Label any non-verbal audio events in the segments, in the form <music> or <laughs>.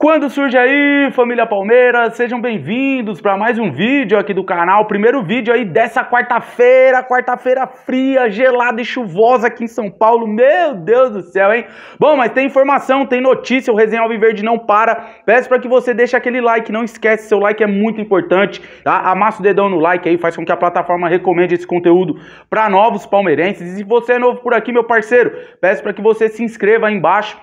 Quando surge aí, família Palmeiras, sejam bem-vindos para mais um vídeo aqui do canal. Primeiro vídeo aí dessa quarta-feira, quarta-feira fria, gelada e chuvosa aqui em São Paulo. Meu Deus do céu, hein? Bom, mas tem informação, tem notícia, o Resenha Alviverde não para. Peço para que você deixe aquele like, não esquece, seu like é muito importante, tá? Amassa o dedão no like aí, faz com que a plataforma recomende esse conteúdo para novos palmeirenses. E se você é novo por aqui, meu parceiro, peço para que você se inscreva aí embaixo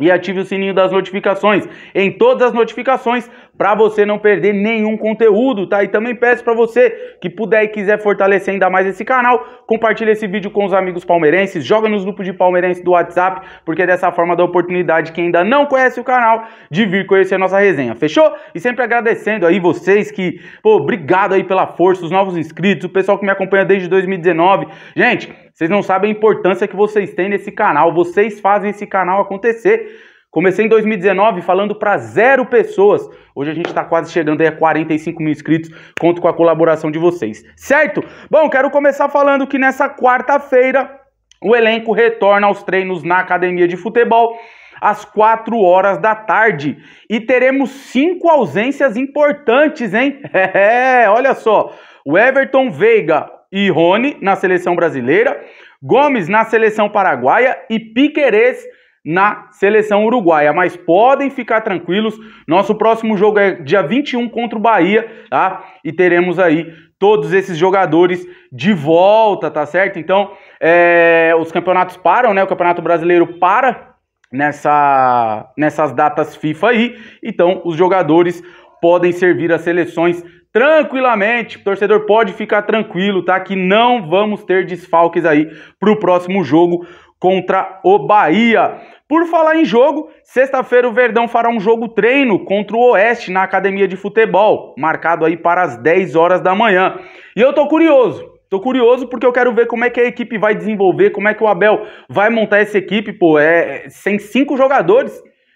e ative o sininho das notificações em todas as notificações para você não perder nenhum conteúdo, tá? E também peço para você que puder e quiser fortalecer ainda mais esse canal, compartilhe esse vídeo com os amigos palmeirenses, joga nos grupos de palmeirenses do WhatsApp, porque é dessa forma dá oportunidade quem ainda não conhece o canal de vir conhecer a nossa resenha, fechou? E sempre agradecendo aí vocês que, pô, obrigado aí pela força, os novos inscritos, o pessoal que me acompanha desde 2019. Gente, vocês não sabem a importância que vocês têm nesse canal. Vocês fazem esse canal acontecer. Comecei em 2019 falando para zero pessoas. Hoje a gente está quase chegando aí a 45 mil inscritos. Conto com a colaboração de vocês, certo? Bom, quero começar falando que nessa quarta-feira o elenco retorna aos treinos na academia de futebol às 4 horas da tarde. E teremos cinco ausências importantes, hein? <laughs> É, olha só. O Everton Veiga, e Rony na seleção brasileira, Gomes na seleção paraguaia e Piquerez na seleção uruguaia, mas podem ficar tranquilos. Nosso próximo jogo é dia 21 contra o Bahia, tá? E teremos aí todos esses jogadores de volta, tá certo? Então, é, os campeonatos param, né? O Campeonato Brasileiro para nessa, nessas datas FIFA aí. Então, os jogadores podem servir as seleções tranquilamente. O torcedor pode ficar tranquilo, tá? Que não vamos ter desfalques aí para o próximo jogo contra o Bahia. Por falar em jogo, sexta-feira o Verdão fará um jogo treino contra o Oeste na Academia de Futebol, marcado aí para as 10 horas da manhã. E eu tô curioso, Tô curioso porque eu quero ver como é que a equipe vai desenvolver, como é que o Abel vai montar essa equipe, pô. É, é sem cinco jogadores,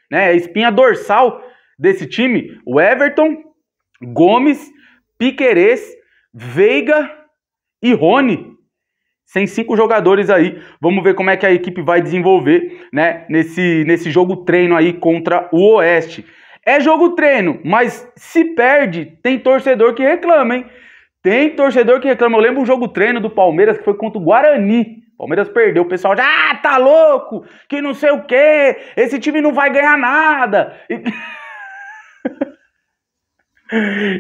né? É espinha dorsal desse time: o Everton, Gomes, Piquerez, Veiga e Rony. Sem cinco jogadores aí. Vamos ver como é que a equipe vai desenvolver, né, nesse, nesse jogo treino aí contra o Oeste. É jogo treino, mas se perde, tem torcedor que reclama, hein? Tem torcedor que reclama. Eu lembro um jogo treino do Palmeiras que foi contra o Guarani. Palmeiras perdeu, o pessoal já ah, tá louco, que não sei o quê, esse time não vai ganhar nada. E... <laughs>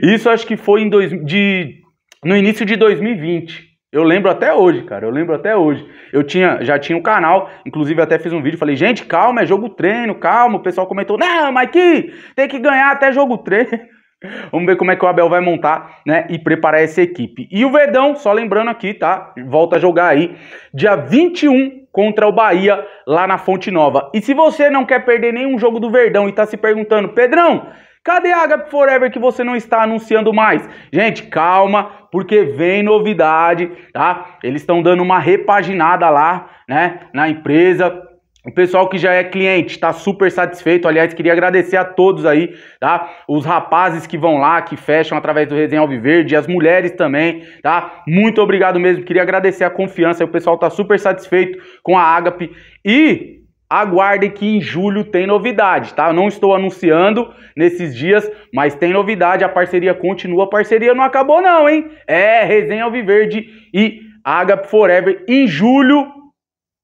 Isso acho que foi em dois, de, no início de 2020. Eu lembro até hoje, cara. Eu lembro até hoje. Eu tinha, já tinha um canal, inclusive até fiz um vídeo, falei, gente, calma, é jogo treino, calma. O pessoal comentou, não, Mike, tem que ganhar até jogo treino. <laughs> Vamos ver como é que o Abel vai montar, né, e preparar essa equipe. E o Verdão, só lembrando aqui, tá? Volta a jogar aí dia 21 contra o Bahia lá na Fonte Nova. E se você não quer perder nenhum jogo do Verdão e tá se perguntando, Pedrão, Cadê a Agape Forever que você não está anunciando mais? Gente, calma, porque vem novidade, tá? Eles estão dando uma repaginada lá, né, na empresa. O pessoal que já é cliente está super satisfeito. Aliás, queria agradecer a todos aí, tá? Os rapazes que vão lá, que fecham através do Resenha Alviverde, as mulheres também, tá? Muito obrigado mesmo. Queria agradecer a confiança. O pessoal está super satisfeito com a Agape. E aguarde que em julho tem novidade, tá? Eu não estou anunciando nesses dias, mas tem novidade, a parceria continua, a parceria não acabou não, hein? É, Resenha Alviverde e Agape Forever em julho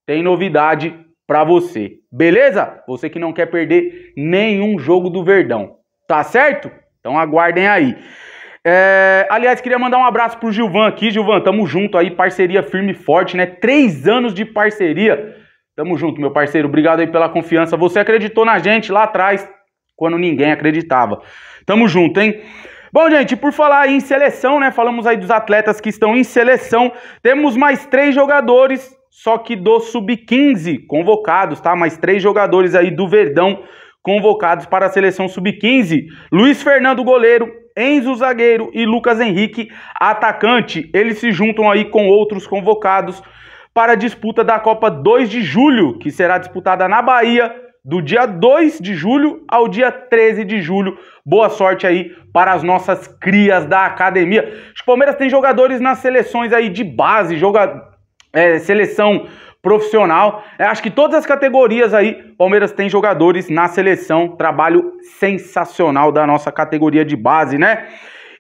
tem novidade para você. Beleza? Você que não quer perder nenhum jogo do Verdão, tá certo? Então aguardem aí. É, aliás, queria mandar um abraço pro Gilvan aqui. Gilvan, tamo junto aí, parceria firme e forte, né? Três anos de parceria Tamo junto, meu parceiro. Obrigado aí pela confiança. Você acreditou na gente lá atrás, quando ninguém acreditava. Tamo junto, hein? Bom, gente, por falar em seleção, né? Falamos aí dos atletas que estão em seleção. Temos mais três jogadores, só que do sub-15 convocados, tá? Mais três jogadores aí do Verdão convocados para a seleção sub-15. Luiz Fernando goleiro, Enzo zagueiro e Lucas Henrique atacante. Eles se juntam aí com outros convocados para a disputa da Copa 2 de Julho, que será disputada na Bahia do dia 2 de julho ao dia 13 de julho. Boa sorte aí para as nossas crias da academia. Os Palmeiras tem jogadores nas seleções aí de base, joga... É, seleção profissional. É, acho que todas as categorias aí, Palmeiras tem jogadores na seleção. Trabalho sensacional da nossa categoria de base, né?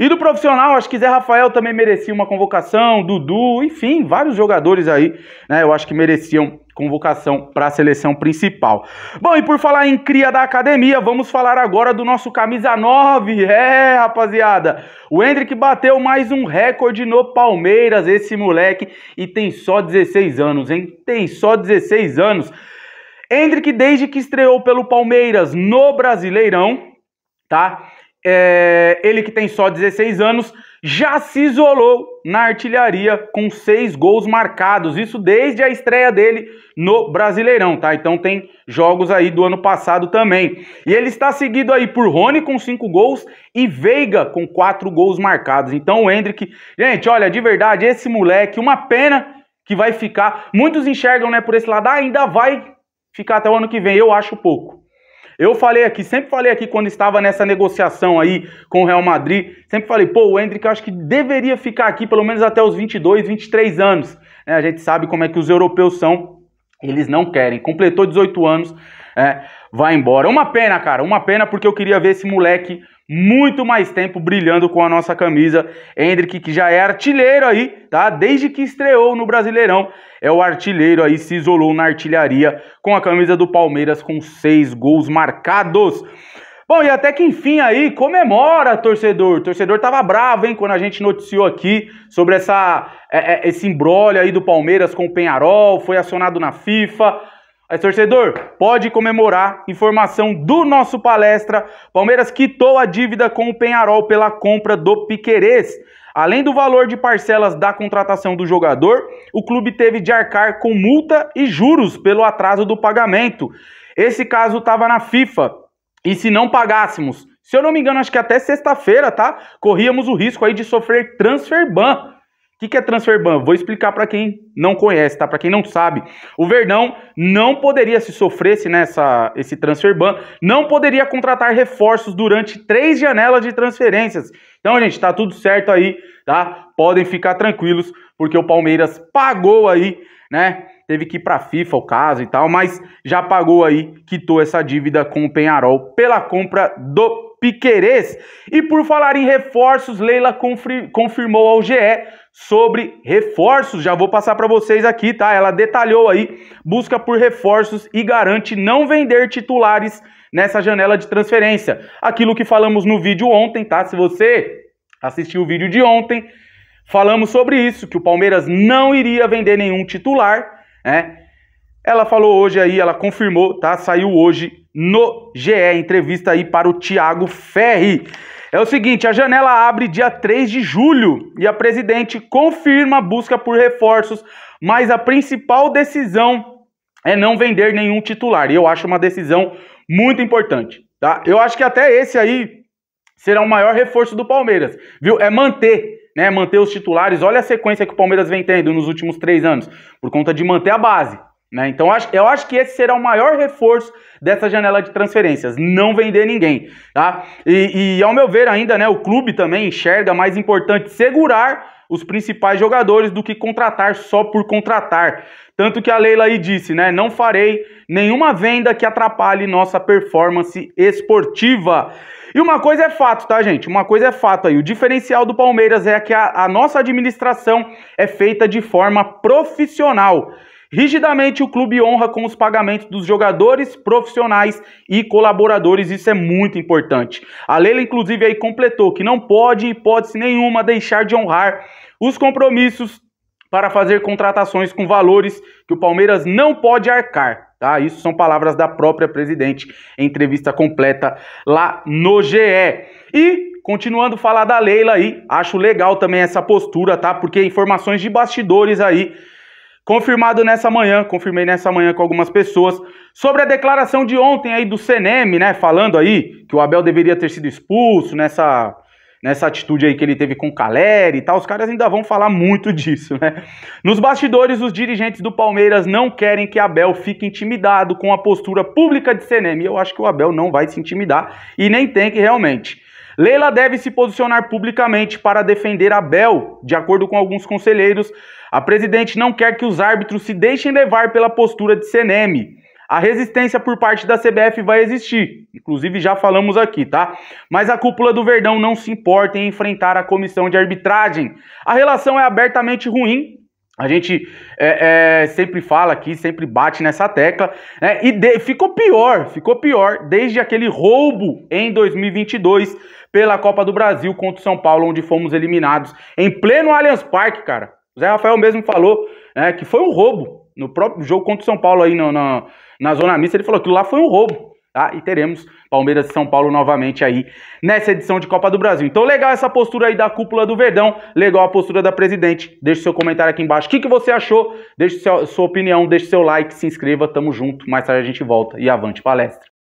E do profissional, acho que Zé Rafael também merecia uma convocação, Dudu, enfim, vários jogadores aí, né? Eu acho que mereciam convocação para a seleção principal. Bom, e por falar em cria da academia, vamos falar agora do nosso camisa 9. É, rapaziada, o Hendrick bateu mais um recorde no Palmeiras, esse moleque, e tem só 16 anos, hein? Tem só 16 anos. Hendrick, desde que estreou pelo Palmeiras no Brasileirão, tá? é, ele que tem só 16 anos, já se isolou na artilharia com seis gols marcados. Isso desde a estreia dele no Brasileirão, tá? Então tem jogos aí do ano passado também. E ele está seguido aí por Rony com cinco gols e Veiga com quatro gols marcados. Então o Hendrick, gente, olha, de verdade, esse moleque, uma pena que vai ficar. Muitos enxergam, né, por esse lado, ah, ainda vai ficar até o ano que vem. Eu acho pouco. Eu falei aqui, sempre falei aqui quando estava nessa negociação aí com o Real Madrid, sempre falei, pô, o Hendrick acho que deveria ficar aqui pelo menos até os 22, 23 anos. É, a gente sabe como é que os europeus são, eles não querem. Completou 18 anos, é, vai embora. Uma pena, cara, uma pena porque eu queria ver esse moleque muito mais tempo brilhando com a nossa camisa. Hendrick, que já é artilheiro aí, tá? Desde que estreou no Brasileirão, é o artilheiro aí, se isolou na artilharia com a camisa do Palmeiras com seis gols marcados. Bom, e até que enfim aí, comemora, torcedor. torcedor tava bravo, hein, quando a gente noticiou aqui sobre essa, é, é esse embrólio aí do Palmeiras com o Penharol, foi acionado na FIFA. Aí, torcedor, pode comemorar. Informação do nosso palestra: Palmeiras quitou a dívida com o Penharol pela compra do Piquerez. Além do valor de parcelas da contratação do jogador, o clube teve de arcar com multa e juros pelo atraso do pagamento. Esse caso estava na FIFA. E se não pagássemos, se eu não me engano, acho que até sexta-feira, tá? Corríamos o risco aí de sofrer transfer ban. O que, que é transfer ban? Vou explicar para quem não conhece, tá? Para quem não sabe, o Verdão não poderia se sofresse nessa esse transfer ban, não poderia contratar reforços durante três janelas de transferências. Então, gente, tá tudo certo aí, tá? Podem ficar tranquilos, porque o Palmeiras pagou aí, né? Teve que ir para FIFA o caso e tal, mas já pagou aí, quitou essa dívida com o Penharol pela compra do Piquerez. E por falar em reforços, Leila confirmou ao GE sobre reforços. Já vou passar para vocês aqui, tá? Ela detalhou aí busca por reforços e garante não vender titulares nessa janela de transferência. Aquilo que falamos no vídeo ontem, tá? Se você assistiu o vídeo de ontem, falamos sobre isso, que o Palmeiras não iria vender nenhum titular, né? Ela falou hoje aí, ela confirmou, tá? Saiu hoje no GE, entrevista aí para o Thiago Ferri. É o seguinte, a janela abre dia 3 de julho e a presidente confirma a busca por reforços, mas a principal decisão é não vender nenhum titular. E eu acho uma decisão muito importante, tá? Eu acho que até esse aí será o maior reforço do Palmeiras, viu? É manter né, manter os titulares. Olha a sequência que o Palmeiras vem tendo nos últimos três anos, por conta de manter a base. Né? Então eu acho que esse será o maior reforço dessa janela de transferências, não vender ninguém. Tá? E, e ao meu ver ainda, né, o clube também enxerga mais importante segurar os principais jogadores do que contratar só por contratar. Tanto que a Leila aí disse, né? Não farei nenhuma venda que atrapalhe nossa performance esportiva. E uma coisa é fato, tá, gente? Uma coisa é fato aí. O diferencial do Palmeiras é que a, a nossa administração é feita de forma profissional. Rigidamente, o clube honra com os pagamentos dos jogadores, profissionais e colaboradores, isso é muito importante. A Leila, inclusive, aí completou que não pode, hipótese nenhuma, deixar de honrar os compromissos para fazer contratações com valores que o Palmeiras não pode arcar. Tá? Isso são palavras da própria presidente em entrevista completa lá no GE. E continuando a falar da Leila aí, acho legal também essa postura, tá? Porque informações de bastidores aí confirmado nessa manhã, confirmei nessa manhã com algumas pessoas, sobre a declaração de ontem aí do CNM, né, falando aí que o Abel deveria ter sido expulso nessa nessa atitude aí que ele teve com o Caleri e tal, os caras ainda vão falar muito <laughs> disso, né? Nos bastidores, os dirigentes do Palmeiras não querem que Abel fique intimidado com a postura pública de CNM. Eu acho que o Abel não vai se intimidar e nem tem que realmente. Leila deve se posicionar publicamente para defender a Bel, De acordo com alguns conselheiros, a presidente não quer que os árbitros se deixem levar pela postura de CNM. A resistência por parte da CBF vai existir, inclusive já falamos aqui, tá? Mas a cúpula do Verdão não se importa em enfrentar a comissão de arbitragem. A relação é abertamente ruim a gente é, é, sempre fala aqui, sempre bate nessa tecla, né? E de, ficou pior, ficou pior desde aquele roubo em 2022 pela Copa do Brasil contra o São Paulo, onde fomos eliminados em pleno Allianz Parque, cara. O Zé Rafael mesmo falou né, que foi um roubo. No próprio jogo contra o São Paulo aí no, na, na zona mista, ele falou que lá foi um roubo. Tá? E teremos Palmeiras e São Paulo novamente aí nessa edição de Copa do Brasil. Então, legal essa postura aí da cúpula do Verdão, legal a postura da presidente. Deixe seu comentário aqui embaixo. O que, que você achou? Deixe sua, sua opinião, deixe seu like, se inscreva, tamo junto. Mais tarde a gente volta e avante palestra.